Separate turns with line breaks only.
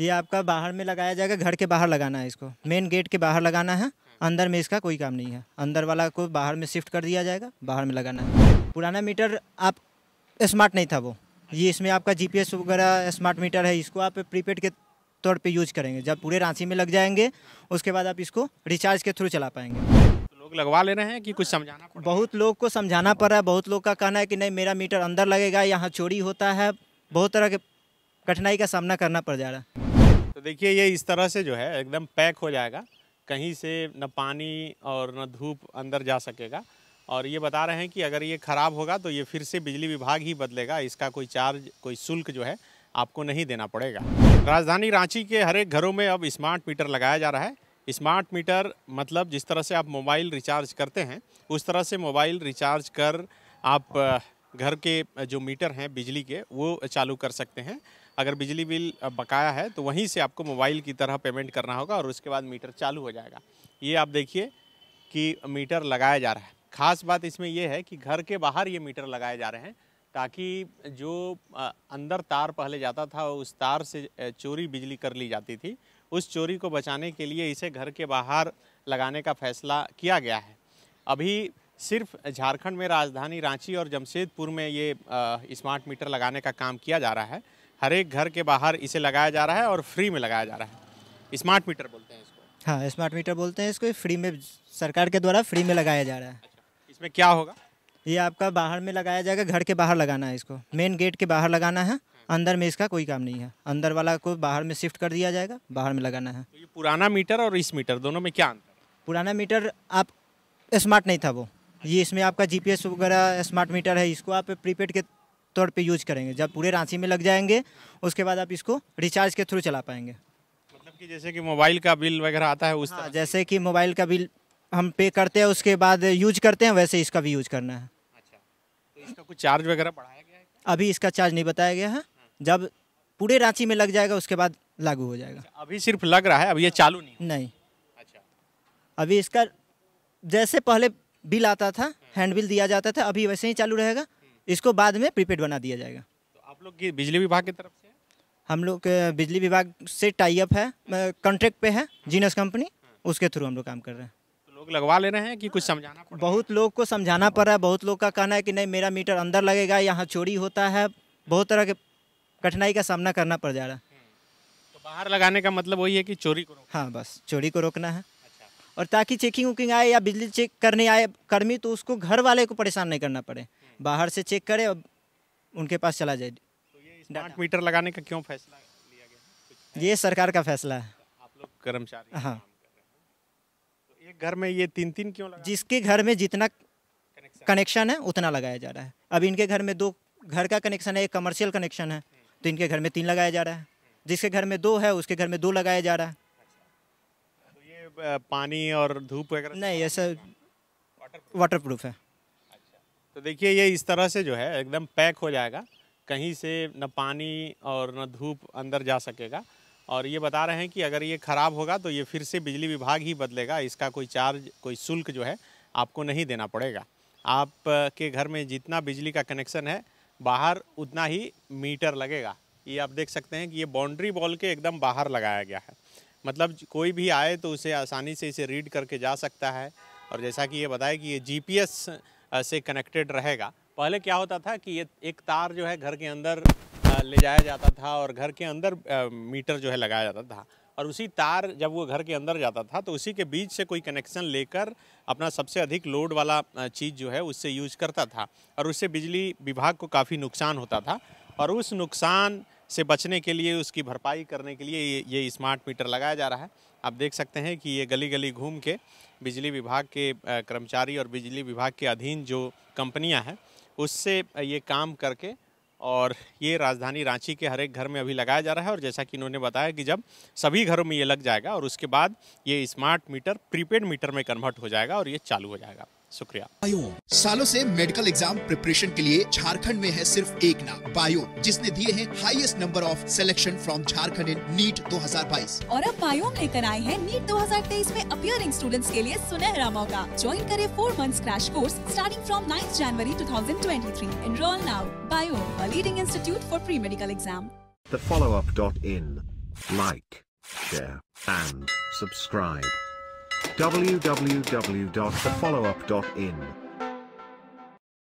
ये आपका बाहर में लगाया जाएगा घर के बाहर लगाना है इसको मेन गेट के बाहर लगाना है अंदर में इसका कोई काम नहीं है अंदर वाला को बाहर में शिफ्ट कर दिया जाएगा बाहर में लगाना है पुराना मीटर आप स्मार्ट नहीं था वो ये इसमें आपका जीपीएस वगैरह स्मार्ट मीटर है इसको आप प्रीपेड के तौर पे यूज करेंगे जब पूरे रांची में लग जाएंगे उसके बाद आप इसको रिचार्ज के थ्रू चला पाएंगे
लोग लगवा ले रहे हैं कि कुछ समझाना
बहुत लोग को समझाना पड़ रहा है बहुत लोग का कहना है कि नहीं मेरा मीटर अंदर लगेगा यहाँ चोरी होता है बहुत तरह के कठिनाई का सामना करना पड़ जा रहा है
तो देखिए ये इस तरह से जो है एकदम पैक हो जाएगा कहीं से न पानी और न धूप अंदर जा सकेगा और ये बता रहे हैं कि अगर ये ख़राब होगा तो ये फिर से बिजली विभाग ही बदलेगा इसका कोई चार्ज कोई शुल्क जो है आपको नहीं देना पड़ेगा राजधानी रांची के हर एक घरों में अब स्मार्ट मीटर लगाया जा रहा है स्मार्ट मीटर मतलब जिस तरह से आप मोबाइल रिचार्ज करते हैं उस तरह से मोबाइल रिचार्ज कर आप घर के जो मीटर हैं बिजली के वो चालू कर सकते हैं अगर बिजली बिल बकाया है तो वहीं से आपको मोबाइल की तरह पेमेंट करना होगा और उसके बाद मीटर चालू हो जाएगा ये आप देखिए कि मीटर लगाया जा रहा है खास बात इसमें यह है कि घर के बाहर ये मीटर लगाए जा रहे हैं ताकि जो अंदर तार पहले जाता था उस तार से चोरी बिजली कर ली जाती थी उस चोरी को बचाने के लिए इसे घर के बाहर लगाने का फैसला किया गया है अभी सिर्फ झारखंड में राजधानी रांची और जमशेदपुर में ये स्मार्ट मीटर लगाने का काम किया जा रहा है हर एक घर के बाहर इसे लगाया जा रहा है और फ्री में लगाया जा रहा है स्मार्ट मीटर बोलते हैं
इसको हाँ स्मार्ट मीटर बोलते हैं इसको फ्री में सरकार के द्वारा फ्री में लगाया जा रहा है अच्छा, इसमें क्या होगा ये आपका बाहर में लगाया जाएगा घर के बाहर लगाना है इसको मेन गेट के बाहर लगाना है अंदर में इसका कोई काम नहीं है अंदर वाला को बाहर में शिफ्ट कर दिया जाएगा बाहर में लगाना है तो ये
पुराना मीटर और इस मीटर दोनों में क्या अंतर
पुराना मीटर आप स्मार्ट नहीं था वो ये इसमें आपका जीपीएस वगैरह स्मार्ट मीटर है इसको आप प्रीपेड के तौर पे यूज करेंगे जब पूरे रांची में लग जाएंगे उसके बाद आप इसको रिचार्ज के थ्रू चला पाएंगे मतलब
कि जैसे कि मोबाइल का बिल वगैरह आता है उस हाँ, जैसे कि
मोबाइल का बिल हम पे करते हैं उसके बाद यूज करते हैं वैसे इसका भी यूज करना है अच्छा
तो इसका कुछ चार्ज
वगैरह बढ़ाया गया है अभी इसका चार्ज नहीं बताया गया है जब पूरे रांची में लग जाएगा उसके बाद लागू हो जाएगा अच्छा, अभी सिर्फ लग रहा है अभी ये चालू नहीं नहीं अच्छा अभी इसका जैसे पहले बिल आता था हैंड बिल दिया जाता था अभी वैसे ही चालू रहेगा इसको बाद में प्रीपेड बना दिया जाएगा तो आप लोग की बिजली विभाग की तरफ से हम लोग बिजली विभाग से टाइप है कॉन्ट्रैक्ट पे है जीनस कंपनी उसके थ्रू हम लोग काम कर रहे हैं
तो लोग लगवा ले रहे हैं कि कुछ समझाना
पड़ा बहुत लोग को समझाना पड़ रहा है बहुत लोग का कहना है कि नहीं मेरा मीटर अंदर लगेगा यहाँ चोरी होता है बहुत तरह के कठिनाई का सामना करना पड़ जा रहा है हम्म। तो बाहर लगाने का मतलब वही है कि चोरी को हाँ बस चोरी को रोकना है और ताकि चेकिंग वुकिंग आए या बिजली चेक करने आए कर्मी तो उसको घर वाले को परेशान नहीं करना पड़े बाहर से चेक करे और उनके पास चला जाए
स्मार्ट तो मीटर लगाने का क्यों फैसला लिया
गया ये सरकार का फैसला है तो
आप लोग कर्मचारी
हाँ तो एक घर में ये तीन तीन क्यों लगा जिसके घर में जितना कनेक्शन है उतना लगाया जा रहा है अब इनके घर में दो घर का कनेक्शन है एक कमर्शियल कनेक्शन है तो इनके घर में तीन लगाया जा रहा है जिसके घर में दो है उसके घर में दो लगाया जा रहा है
पानी और धूप वगैरह नहीं
ये सर वाटर प्रूफ है
अच्छा तो देखिए ये इस तरह से जो है एकदम पैक हो जाएगा कहीं से न पानी और न धूप अंदर जा सकेगा और ये बता रहे हैं कि अगर ये ख़राब होगा तो ये फिर से बिजली विभाग ही बदलेगा इसका कोई चार्ज कोई शुल्क जो है आपको नहीं देना पड़ेगा आपके घर में जितना बिजली का कनेक्शन है बाहर उतना ही मीटर लगेगा ये आप देख सकते हैं कि ये बाउंड्री बॉल के एकदम बाहर लगाया गया है मतलब कोई भी आए तो उसे आसानी से इसे रीड करके जा सकता है और जैसा कि ये बताया कि ये जीपीएस से कनेक्टेड रहेगा पहले क्या होता था कि ये एक तार जो है घर के अंदर ले जाया जाता था और घर के अंदर मीटर जो है लगाया जाता था और उसी तार जब वो घर के अंदर जाता था तो उसी के बीच से कोई कनेक्शन लेकर अपना सबसे अधिक लोड वाला चीज़ जो है उससे यूज करता था और उससे बिजली विभाग को काफ़ी नुकसान होता था और उस नुकसान से बचने के लिए उसकी भरपाई करने के लिए ये, ये स्मार्ट मीटर लगाया जा रहा है आप देख सकते हैं कि ये गली गली घूम के बिजली विभाग के कर्मचारी और बिजली विभाग के अधीन जो कंपनियां हैं उससे ये काम करके और ये राजधानी रांची के हर एक घर में अभी लगाया जा रहा है और जैसा कि इन्होंने बताया कि जब सभी घरों में ये लग जाएगा और उसके बाद ये स्मार्ट मीटर प्रीपेड मीटर में कन्वर्ट हो जाएगा और ये चालू हो जाएगा शुक्रिया बायो सालों से मेडिकल एग्जाम प्रिपरेशन के लिए झारखंड
में है सिर्फ एक नाम बायो जिसने दिए हैं highest number of selection from Jharkhand in NEET 2022
और अब बायो लेकर आए हैं नीट 2023 में अपियरिंग स्टूडेंट्स के लिए सुनहरा मौका ज्वाइन करें four months crash course starting from ninth January 2023 enrol now bio leading institute for pre medical exam
the follow up dot in like and subscribe www.thefollowup.in